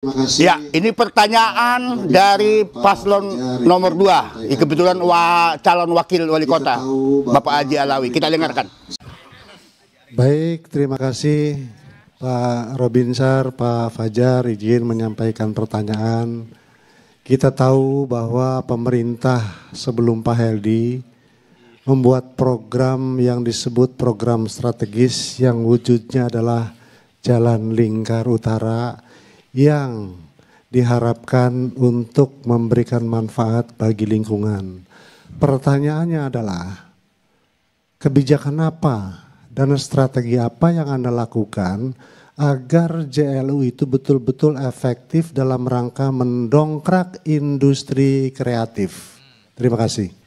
kasih. Ya, ini pertanyaan dari paslon nomor 2. Kebetulan wa, calon wakil wali kota, Bapak Haji Alawi. Kita dengarkan. Baik, terima kasih Pak Robinsar, Pak Fajar izin menyampaikan pertanyaan. Kita tahu bahwa pemerintah sebelum Pak Heldi membuat program yang disebut program strategis yang wujudnya adalah Jalan Lingkar Utara yang diharapkan untuk memberikan manfaat bagi lingkungan. Pertanyaannya adalah kebijakan apa dan strategi apa yang Anda lakukan agar JLU itu betul-betul efektif dalam rangka mendongkrak industri kreatif. Terima kasih.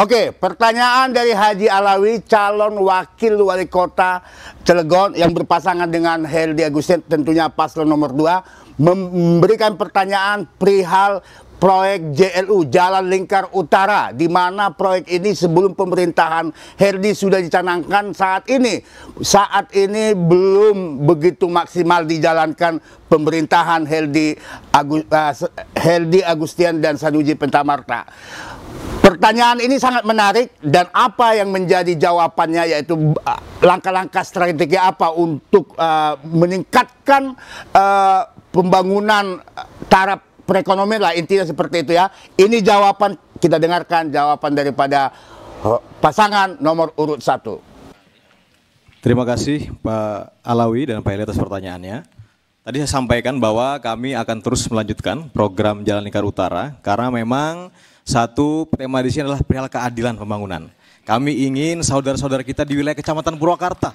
Oke, pertanyaan dari Haji Alawi, calon wakil wali kota Cilegon yang berpasangan dengan Heldi Agustin, tentunya paslon nomor 2, memberikan pertanyaan perihal proyek JLU Jalan Lingkar Utara di mana proyek ini sebelum pemerintahan Herdi sudah dicanangkan saat ini saat ini belum begitu maksimal dijalankan pemerintahan Heldi, eh, Agustian dan Sanuji Pentamarta Pertanyaan ini sangat menarik dan apa yang menjadi jawabannya yaitu uh, langkah-langkah strategi apa untuk uh, meningkatkan uh, pembangunan uh, taraf perekonomian lah intinya seperti itu ya. Ini jawaban kita dengarkan jawaban daripada uh, pasangan nomor urut satu. Terima kasih Pak Alawi dan Pak Eli atas pertanyaannya. Tadi saya sampaikan bahwa kami akan terus melanjutkan program Jalan Lingkar Utara karena memang satu tema di sini adalah perihal keadilan pembangunan. Kami ingin saudara-saudara kita di wilayah Kecamatan Purwakarta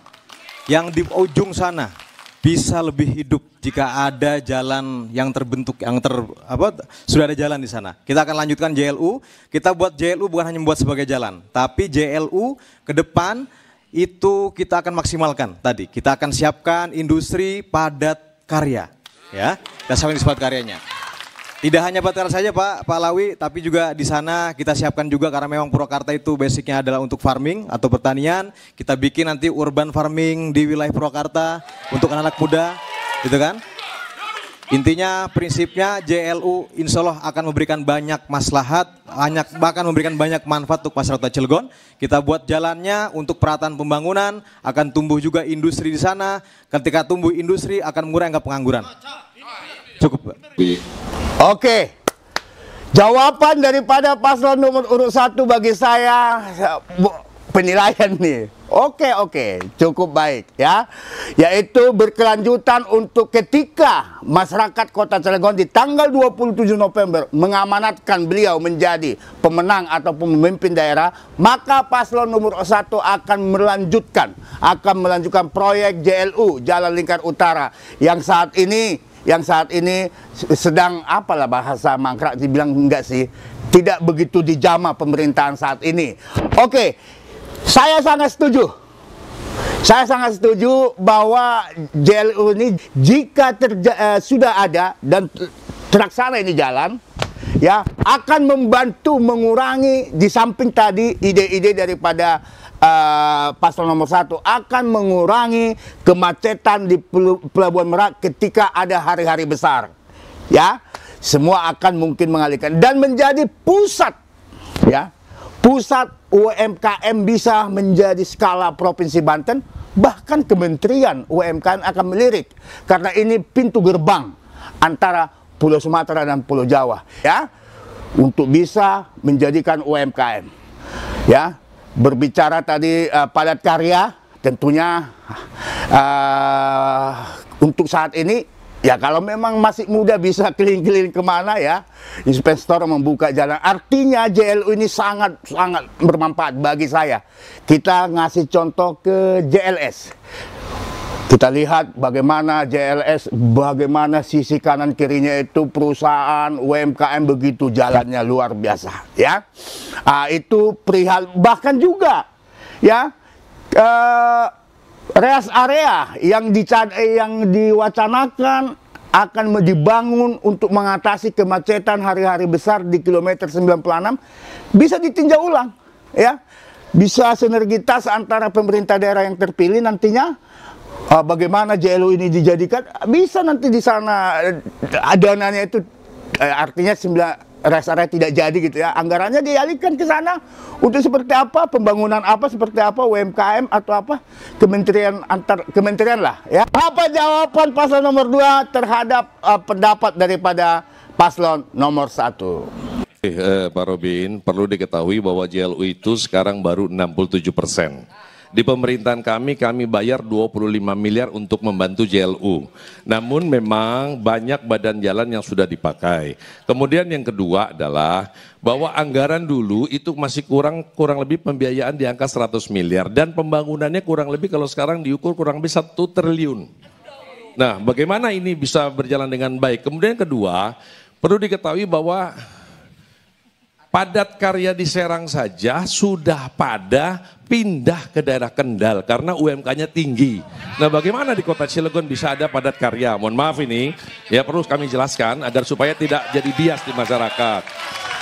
yang di ujung sana bisa lebih hidup jika ada jalan yang terbentuk yang ter apa sudah ada jalan di sana. Kita akan lanjutkan JLU. Kita buat JLU bukan hanya buat sebagai jalan, tapi JLU ke depan itu kita akan maksimalkan tadi. Kita akan siapkan industri padat karya ya. Kita siapkan di karyanya. Tidak hanya Batara saja Pak, Pak Lawi, tapi juga di sana kita siapkan juga karena memang Purwakarta itu basicnya adalah untuk farming atau pertanian. Kita bikin nanti urban farming di wilayah Purwakarta untuk anak-anak muda, gitu kan? Intinya prinsipnya JLU insya Allah akan memberikan banyak maslahat, banyak, bahkan memberikan banyak manfaat untuk masyarakat Cilegon. Kita buat jalannya untuk perataan pembangunan, akan tumbuh juga industri di sana. Ketika tumbuh industri akan mengurangi angka pengangguran. Cukup. Oke. Okay. Jawaban daripada paslon nomor urut satu bagi saya penilaian nih. Oke, okay, oke, okay. cukup baik ya. Yaitu berkelanjutan untuk ketika masyarakat Kota Cilegon di tanggal 27 November mengamanatkan beliau menjadi pemenang ataupun pemimpin daerah, maka paslon nomor satu akan melanjutkan akan melanjutkan proyek JLU Jalan Lingkar Utara yang saat ini yang saat ini sedang apalah bahasa mangkrak dibilang enggak sih tidak begitu dijama pemerintahan saat ini. Oke, saya sangat setuju. Saya sangat setuju bahwa JLU ini jika terja, eh, sudah ada dan terlaksana ini jalan, ya akan membantu mengurangi di samping tadi ide-ide daripada uh, eh, pasal nomor satu akan mengurangi kemacetan di Pelabuhan Merak ketika ada hari-hari besar. Ya, semua akan mungkin mengalihkan dan menjadi pusat ya. Pusat UMKM bisa menjadi skala Provinsi Banten, bahkan Kementerian UMKM akan melirik karena ini pintu gerbang antara Pulau Sumatera dan Pulau Jawa ya untuk bisa menjadikan UMKM ya berbicara tadi uh, padat karya tentunya uh, untuk saat ini ya kalau memang masih muda bisa keliling-keliling kemana ya investor membuka jalan artinya JLU ini sangat sangat bermanfaat bagi saya kita ngasih contoh ke JLS kita lihat bagaimana JLS, bagaimana sisi kanan kirinya itu perusahaan UMKM begitu jalannya luar biasa, ya. Nah, itu perihal bahkan juga, ya, eh, rest area yang eh, yang diwacanakan akan dibangun untuk mengatasi kemacetan hari-hari besar di kilometer 96 bisa ditinjau ulang, ya. Bisa sinergitas antara pemerintah daerah yang terpilih nantinya uh, bagaimana JLU ini dijadikan bisa nanti di sana eh, adanannya itu uh, artinya sembilan rest area tidak jadi gitu ya anggarannya dialihkan ke sana untuk seperti apa pembangunan apa seperti apa UMKM atau apa kementerian antar kementerian lah ya apa jawaban pasal nomor 2 terhadap uh, pendapat daripada paslon nomor satu eh, Pak Robin perlu diketahui bahwa JLU itu sekarang baru 67 persen di pemerintahan kami, kami bayar 25 miliar untuk membantu JLU. Namun memang banyak badan jalan yang sudah dipakai. Kemudian yang kedua adalah bahwa anggaran dulu itu masih kurang kurang lebih pembiayaan di angka 100 miliar. Dan pembangunannya kurang lebih kalau sekarang diukur kurang lebih 1 triliun. Nah bagaimana ini bisa berjalan dengan baik? Kemudian yang kedua, perlu diketahui bahwa padat karya di Serang saja sudah pada pindah ke daerah Kendal karena UMK-nya tinggi. Nah, bagaimana di kota Cilegon bisa ada padat karya? Mohon maaf ini, ya perlu kami jelaskan agar supaya tidak jadi bias di masyarakat.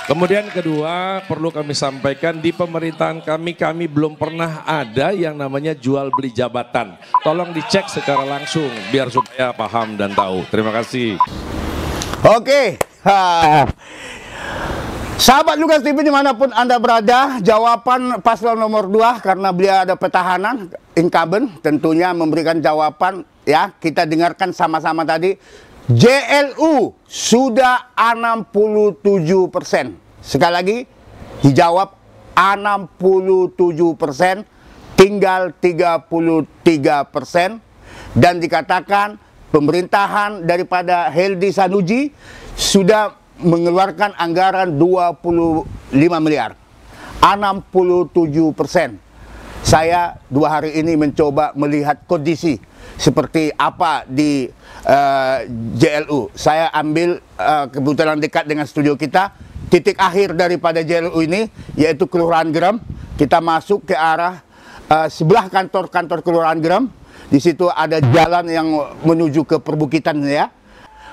Kemudian kedua, perlu kami sampaikan di pemerintahan kami kami belum pernah ada yang namanya jual beli jabatan. Tolong dicek secara langsung biar supaya paham dan tahu. Terima kasih. Oke. Okay. Sahabat Lukas TV dimanapun Anda berada, jawaban paslon nomor 2 karena beliau ada petahanan incumbent tentunya memberikan jawaban ya. Kita dengarkan sama-sama tadi, JLU sudah 67 persen. Sekali lagi, dijawab 67 persen, tinggal 33 persen. Dan dikatakan pemerintahan daripada Heldi Sanuji sudah mengeluarkan anggaran 25 miliar 67 persen saya dua hari ini mencoba melihat kondisi seperti apa di uh, eh, JLU saya ambil uh, kebetulan dekat dengan studio kita titik akhir daripada JLU ini yaitu Kelurahan Geram kita masuk ke arah uh, sebelah kantor-kantor Kelurahan Geram di situ ada jalan yang menuju ke perbukitan ya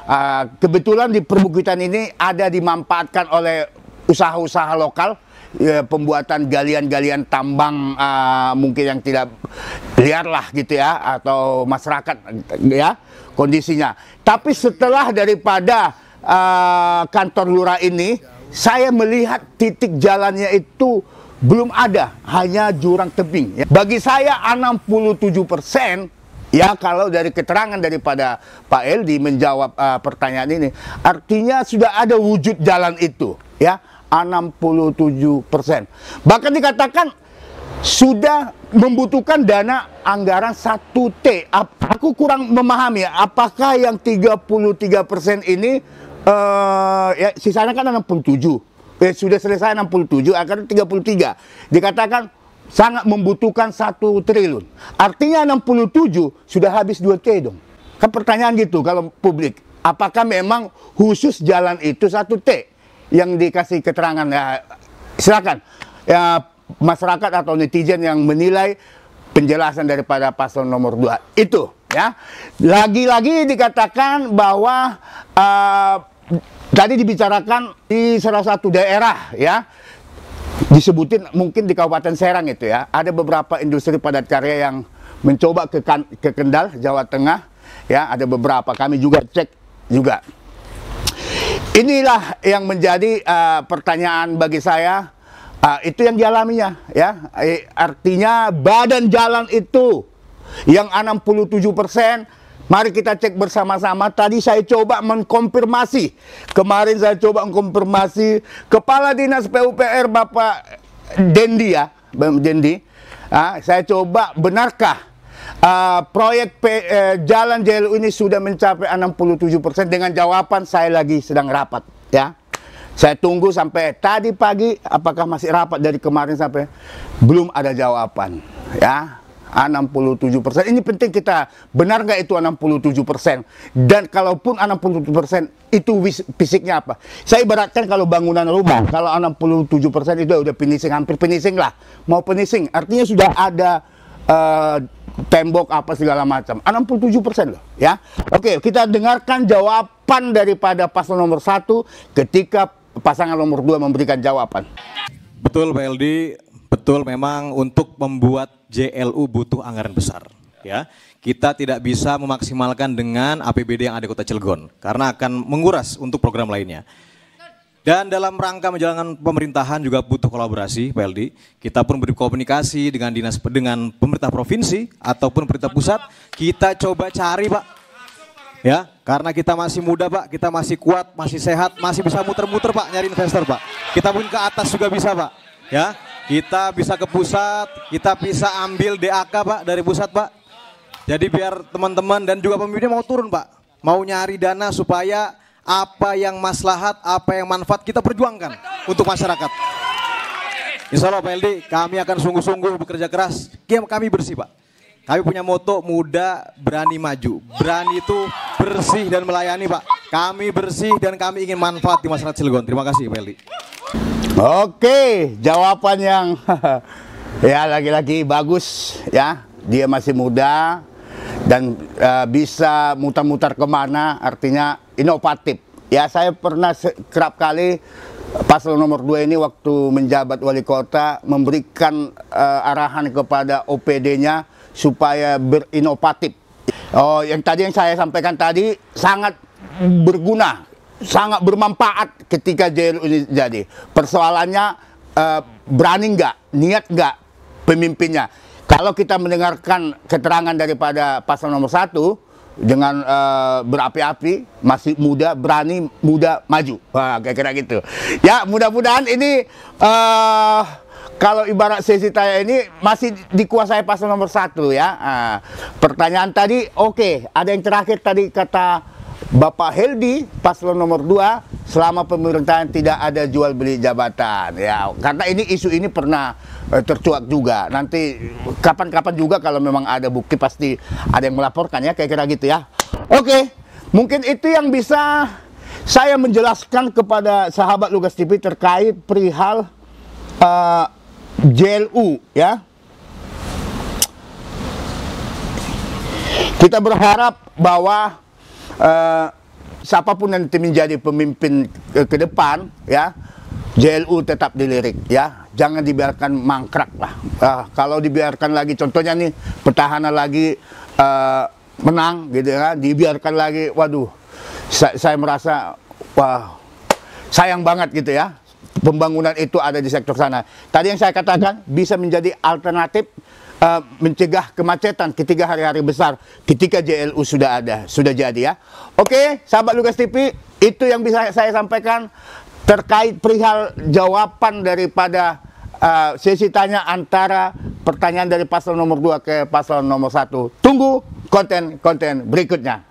Uh, kebetulan di perbukitan ini ada dimanfaatkan oleh usaha-usaha lokal ya, pembuatan galian-galian tambang uh, mungkin yang tidak liar lah gitu ya atau masyarakat ya kondisinya. Tapi setelah daripada uh, kantor lurah ini saya melihat titik jalannya itu belum ada, hanya jurang tebing. Ya. Bagi saya 67 persen Ya kalau dari keterangan daripada Pak Eldi menjawab uh, pertanyaan ini, artinya sudah ada wujud jalan itu, ya 67 persen. Bahkan dikatakan sudah membutuhkan dana anggaran 1 T. Aku kurang memahami apakah yang 33 persen ini uh, ya sisanya kan 67. Ya, eh, sudah selesai 67, akan 33. Dikatakan sangat membutuhkan satu triliun. Artinya 67 sudah habis dua T dong. Kan pertanyaan gitu kalau publik, apakah memang khusus jalan itu satu T yang dikasih keterangan ya silakan ya masyarakat atau netizen yang menilai penjelasan daripada pasal nomor dua itu ya. Lagi-lagi dikatakan bahwa uh, tadi dibicarakan di salah satu daerah ya disebutin mungkin di Kabupaten Serang itu ya ada beberapa industri padat karya yang mencoba ke, kan, ke Kendal Jawa Tengah ya ada beberapa kami juga cek juga inilah yang menjadi uh, pertanyaan bagi saya uh, itu yang dialaminya ya eh, artinya badan jalan itu yang 67 persen Mari kita cek bersama-sama. Tadi saya coba mengkonfirmasi. Kemarin saya coba mengkonfirmasi Kepala Dinas PUPR Bapak Dendi ya, bapak Dendi. Ah, saya coba benarkah uh, proyek P, uh, Jalan JLU ini sudah mencapai 67% dengan jawaban saya lagi sedang rapat ya. Saya tunggu sampai tadi pagi apakah masih rapat dari kemarin sampai belum ada jawaban ya. 67 persen. Ini penting kita benar nggak itu 67 persen. Dan kalaupun 67 persen itu fisiknya apa? Saya ibaratkan kalau bangunan rumah, kalau 67 persen itu udah finishing, hampir finishing lah, mau finishing. Artinya sudah ada uh, tembok apa segala macam. 67 persen loh, ya. Oke, kita dengarkan jawaban daripada pasal nomor satu ketika pasangan nomor dua memberikan jawaban. Betul, Pak Eldi. Betul, memang untuk membuat JLU butuh anggaran besar. Ya, kita tidak bisa memaksimalkan dengan APBD yang ada di Kota Cilegon karena akan menguras untuk program lainnya. Dan dalam rangka menjalankan pemerintahan juga butuh kolaborasi, Pak Eldi. Kita pun berkomunikasi dengan dinas dengan pemerintah provinsi ataupun pemerintah pusat. Kita coba cari, Pak. Ya, karena kita masih muda, Pak. Kita masih kuat, masih sehat, masih bisa muter-muter, Pak, nyari investor, Pak. Kita pun ke atas juga bisa, Pak. Ya, kita bisa ke pusat, kita bisa ambil DAK Pak dari pusat Pak. Jadi biar teman-teman dan juga pemimpinnya mau turun Pak, mau nyari dana supaya apa yang maslahat, apa yang manfaat kita perjuangkan untuk masyarakat. Insya Allah Pak Eldi, kami akan sungguh-sungguh bekerja keras. Kami bersih Pak. Kami punya moto muda berani maju. Berani itu bersih dan melayani Pak. Kami bersih dan kami ingin manfaat di masyarakat Cilegon. Terima kasih Pak Eldi. Oke, jawaban yang ya lagi-lagi bagus ya. Dia masih muda dan uh, bisa mutar-mutar kemana, artinya inovatif. Ya saya pernah kerap kali pasal nomor 2 ini waktu menjabat wali kota memberikan uh, arahan kepada OPD-nya supaya berinovatif. Oh, yang tadi yang saya sampaikan tadi sangat berguna sangat bermanfaat ketika JRU ini jadi. Persoalannya uh, berani nggak, niat nggak pemimpinnya. Kalau kita mendengarkan keterangan daripada pasal nomor satu dengan uh, berapi-api, masih muda, berani, muda, maju, kira-kira gitu. Ya mudah-mudahan ini uh, kalau ibarat sesi tanya ini masih dikuasai pasal nomor satu ya. Ah, pertanyaan tadi, oke, okay, ada yang terakhir tadi kata Bapak Heldi paslon nomor 2 selama pemerintahan tidak ada jual beli jabatan ya karena ini isu ini pernah eh, tercuat juga nanti kapan-kapan juga kalau memang ada bukti pasti ada yang melaporkan ya kayak kira gitu ya oke mungkin itu yang bisa saya menjelaskan kepada sahabat Lugas TV terkait perihal uh, eh, JLU ya kita berharap bahwa uh, siapapun nanti menjadi pemimpin ke, ke depan ya JLU tetap dilirik ya jangan dibiarkan mangkrak lah uh, kalau dibiarkan lagi contohnya nih petahana lagi uh, menang gitu kan dibiarkan lagi waduh saya, saya merasa wah sayang banget gitu ya pembangunan itu ada di sektor sana tadi yang saya katakan bisa menjadi alternatif uh, mencegah kemacetan ketika hari-hari besar ketika JLU sudah ada, sudah jadi ya. Oke, sahabat Lukas TV, itu yang bisa saya sampaikan terkait perihal jawaban daripada uh, sesi tanya antara pertanyaan dari pasal nomor 2 ke pasal nomor 1. Tunggu konten-konten berikutnya.